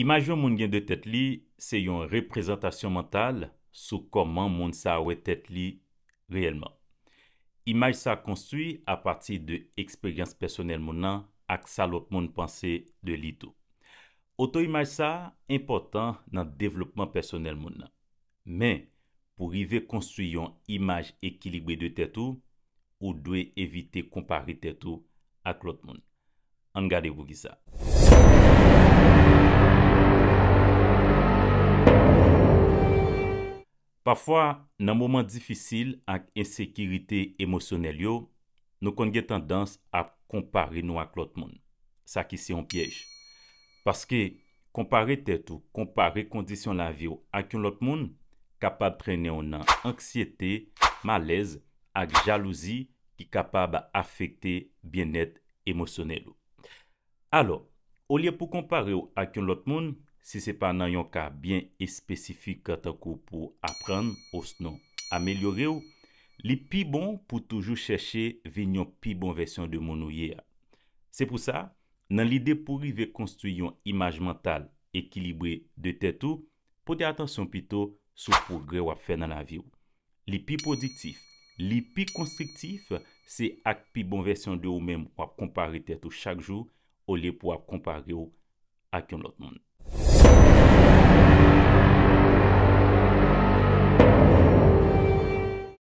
Imaj yon moun gen de tèt li, se yon reprezentasyon mental sou koman moun sa wè tèt li reyelman. Imaj sa konstuy a pati de eksperyans personel moun nan ak sa lot moun panse de li tou. Oto imaj sa, important nan devlopman personel moun nan. Men, pou rive konstuy yon imaj ekilibwe de tèt ou, ou dwe evite kompari tèt ou ak lot moun. Angade wou gisa. Pafwa nan mouman difisil ak insekiritè emosyonel yo, nou kon gen tendans a kompare nou ak lot moun. Sa ki se yon pyej. Paske kompare tet ou, kompare kondisyon la vi ou ak yon lot moun, kapab prene ou nan anksyete, malez, ak jalouzi ki kapab a afekte bienet emosyonel ou. Alo, ou liye pou kompare ou ak yon lot moun, Si se pa nan yon ka byen espesifik katakou pou apren ou snon amelyore ou, li pi bon pou toujou cheshe ven yon pi bon versyon de moun ou ye a. Se pou sa, nan li de pou rive konstuyon imaj mental ekilibre de tètou, pote atasyon pito sou pou gre wap fè nan la vi ou. Li pi podiktif, li pi konstriktif, se ak pi bon versyon de ou men wap kompare tètou chak jou ou li pou wap kompare ou ak yon lot moun.